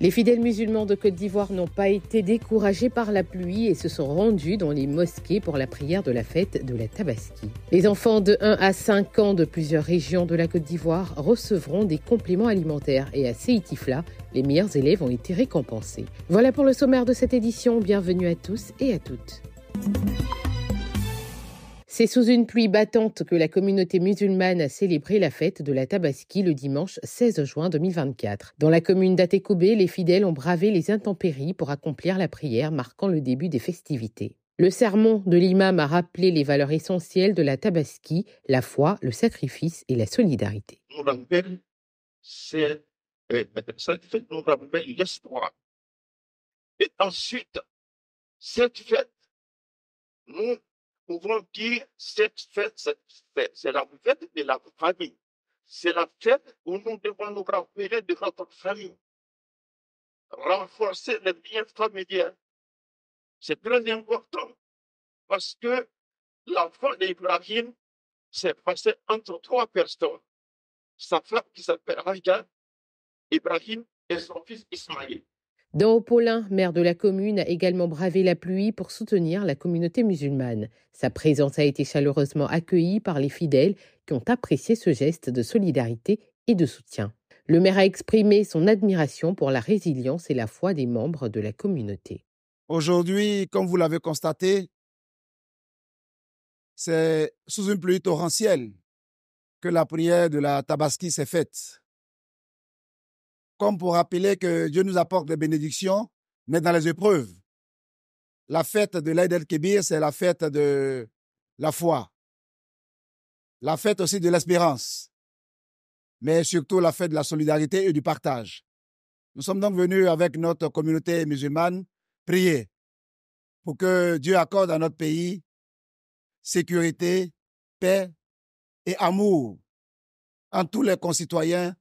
Les fidèles musulmans de Côte d'Ivoire n'ont pas été découragés par la pluie et se sont rendus dans les mosquées pour la prière de la fête de la Tabaski. Les enfants de 1 à 5 ans de plusieurs régions de la Côte d'Ivoire recevront des compléments alimentaires et à Seitifla, les meilleurs élèves ont été récompensés. Voilà pour le sommaire de cette édition. Bienvenue à tous et à toutes. C'est sous une pluie battante que la communauté musulmane a célébré la fête de la Tabaski le dimanche 16 juin 2024. Dans la commune d'Atekoubé, les fidèles ont bravé les intempéries pour accomplir la prière marquant le début des festivités. Le sermon de l'imam a rappelé les valeurs essentielles de la Tabaski, la foi, le sacrifice et la solidarité. Et ensuite, cette fête pouvons dire cette fête, cette fête, c'est la fête de la famille. C'est la fête où nous devons nous rappeler de notre famille. Renforcer les liens familiaux. C'est très important parce que l'enfant d'Ibrahim s'est passé entre trois personnes. Sa femme qui s'appelle Raja, Ibrahim et son fils Ismaël. Dan Paulin, maire de la commune, a également bravé la pluie pour soutenir la communauté musulmane. Sa présence a été chaleureusement accueillie par les fidèles qui ont apprécié ce geste de solidarité et de soutien. Le maire a exprimé son admiration pour la résilience et la foi des membres de la communauté. Aujourd'hui, comme vous l'avez constaté, c'est sous une pluie torrentielle que la prière de la Tabaski s'est faite comme pour rappeler que Dieu nous apporte des bénédictions, mais dans les épreuves. La fête de l'Aïd el-Kébir, c'est la fête de la foi, la fête aussi de l'espérance, mais surtout la fête de la solidarité et du partage. Nous sommes donc venus avec notre communauté musulmane prier pour que Dieu accorde à notre pays sécurité, paix et amour en tous les concitoyens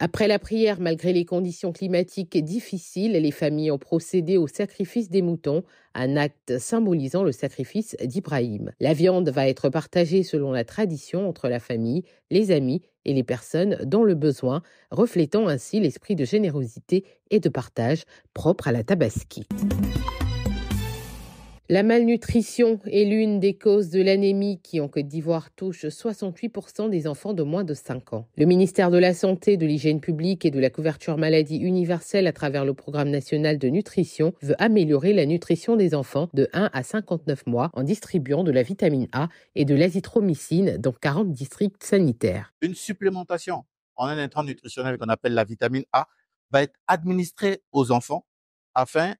après la prière, malgré les conditions climatiques difficiles, les familles ont procédé au sacrifice des moutons, un acte symbolisant le sacrifice d'Ibrahim. La viande va être partagée selon la tradition entre la famille, les amis et les personnes dans le besoin, reflétant ainsi l'esprit de générosité et de partage propre à la tabaski. La malnutrition est l'une des causes de l'anémie qui en Côte d'Ivoire touche 68% des enfants de moins de 5 ans. Le ministère de la Santé, de l'hygiène publique et de la couverture maladie universelle à travers le programme national de nutrition veut améliorer la nutrition des enfants de 1 à 59 mois en distribuant de la vitamine A et de l'azithromycine dans 40 districts sanitaires. Une supplémentation en un intrant nutritionnel qu'on appelle la vitamine A va être administrée aux enfants afin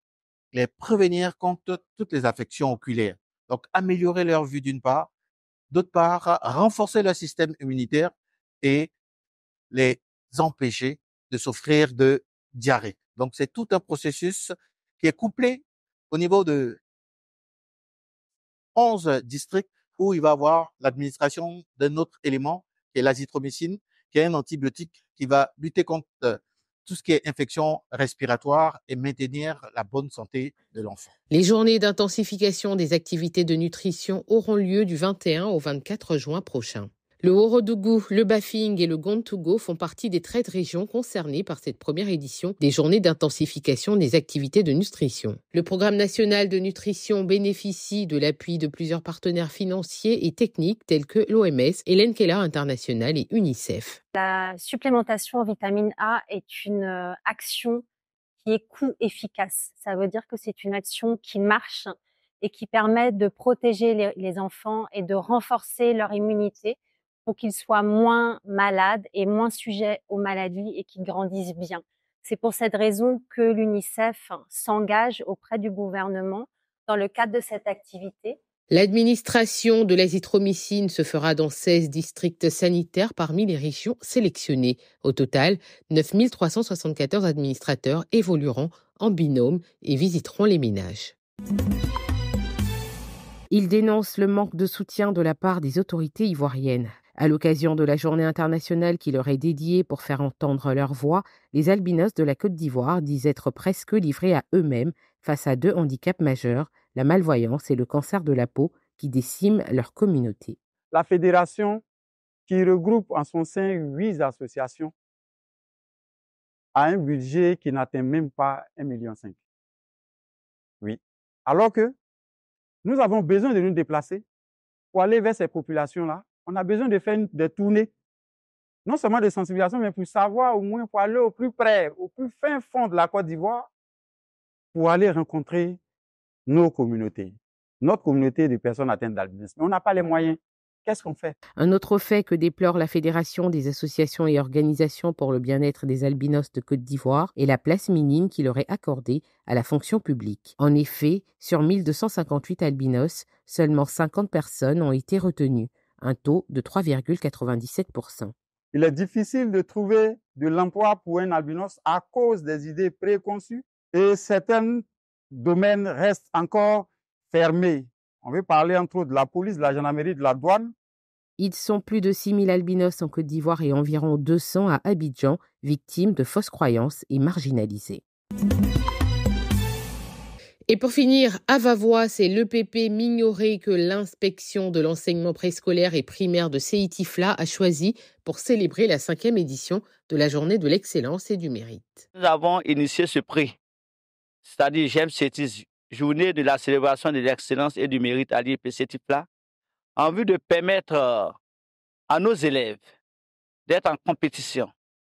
les prévenir contre toutes les affections oculaires. Donc, améliorer leur vue d'une part, d'autre part, renforcer leur système immunitaire et les empêcher de souffrir de diarrhée. Donc, c'est tout un processus qui est couplé au niveau de 11 districts où il va avoir l'administration d'un autre élément, qui est l'azithromycine, qui est un antibiotique qui va lutter contre tout ce qui est infection respiratoire et maintenir la bonne santé de l'enfant. Les journées d'intensification des activités de nutrition auront lieu du 21 au 24 juin prochain. Le Horodougou, le Bafing et le Gontougo font partie des de régions concernées par cette première édition des journées d'intensification des activités de nutrition. Le programme national de nutrition bénéficie de l'appui de plusieurs partenaires financiers et techniques tels que l'OMS, Hélène Keller International et UNICEF. La supplémentation en vitamine A est une euh, action qui est coût efficace. Ça veut dire que c'est une action qui marche et qui permet de protéger les enfants et de renforcer leur immunité pour qu'ils soient moins malades et moins sujets aux maladies et qu'ils grandissent bien. C'est pour cette raison que l'UNICEF s'engage auprès du gouvernement dans le cadre de cette activité. L'administration de l'azithromycine se fera dans 16 districts sanitaires parmi les régions sélectionnées. Au total, 9374 administrateurs évolueront en binôme et visiteront les ménages. Il dénonce le manque de soutien de la part des autorités ivoiriennes. À l'occasion de la journée internationale qui leur est dédiée pour faire entendre leur voix, les albinos de la Côte d'Ivoire disent être presque livrés à eux-mêmes face à deux handicaps majeurs, la malvoyance et le cancer de la peau, qui déciment leur communauté. La fédération, qui regroupe en son sein huit associations, a un budget qui n'atteint même pas 1,5 million. Oui. Alors que nous avons besoin de nous déplacer pour aller vers ces populations-là on a besoin de faire des tournées, non seulement de sensibilisation, mais pour savoir au moins, pour aller au plus près, au plus fin fond de la Côte d'Ivoire, pour aller rencontrer nos communautés, notre communauté de personnes atteintes d'albinisme. Mais on n'a pas les moyens. Qu'est-ce qu'on fait Un autre fait que déplore la Fédération des associations et organisations pour le bien-être des albinos de Côte d'Ivoire est la place minime qui leur est accordée à la fonction publique. En effet, sur 1258 albinos, seulement 50 personnes ont été retenues, un taux de 3,97%. Il est difficile de trouver de l'emploi pour un albinos à cause des idées préconçues et certains domaines restent encore fermés. On veut parler entre autres de la police, de la gendarmerie, de la douane. Ils sont plus de 6000 albinos en Côte d'Ivoire et environ 200 à Abidjan, victimes de fausses croyances et marginalisés. Et pour finir, à Vavois, c'est l'EPP Mignoret que l'inspection de l'enseignement préscolaire et primaire de CITIFLA a choisi pour célébrer la cinquième édition de la journée de l'excellence et du mérite. Nous avons initié ce prix, c'est-à-dire j'aime cette journée de la célébration de l'excellence et du mérite à l'EPP en vue de permettre euh, à nos élèves d'être en compétition,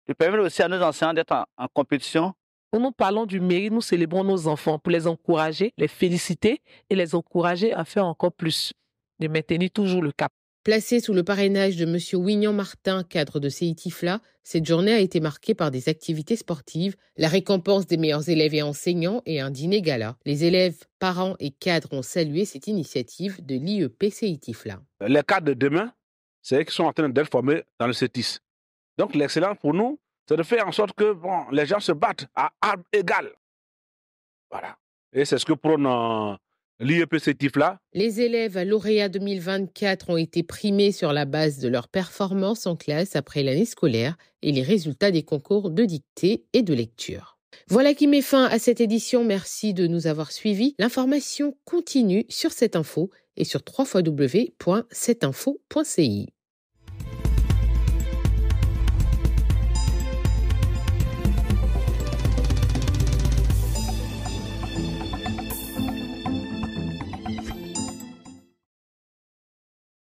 de permettre aussi à nos enseignants d'être en compétition nous parlons du mérite, nous célébrons nos enfants pour les encourager, les féliciter et les encourager à faire encore plus, de maintenir toujours le cap. Placé sous le parrainage de M. Wignan Martin, cadre de CITIFLA, cette journée a été marquée par des activités sportives, la récompense des meilleurs élèves et enseignants et un dîner gala. Les élèves, parents et cadres ont salué cette initiative de l'IEP CITIFLA. Les cadres de demain, c'est eux qui sont en train d'être formés dans le CETIS. Donc l'excellence pour nous, c'est de faire en sorte que bon, les gens se battent à armes égales. Voilà. Et c'est ce que prône euh, e là. Les élèves à lauréat 2024 ont été primés sur la base de leurs performances en classe après l'année scolaire et les résultats des concours de dictée et de lecture. Voilà qui met fin à cette édition. Merci de nous avoir suivis. L'information continue sur cette info et sur www.setinfo.ci.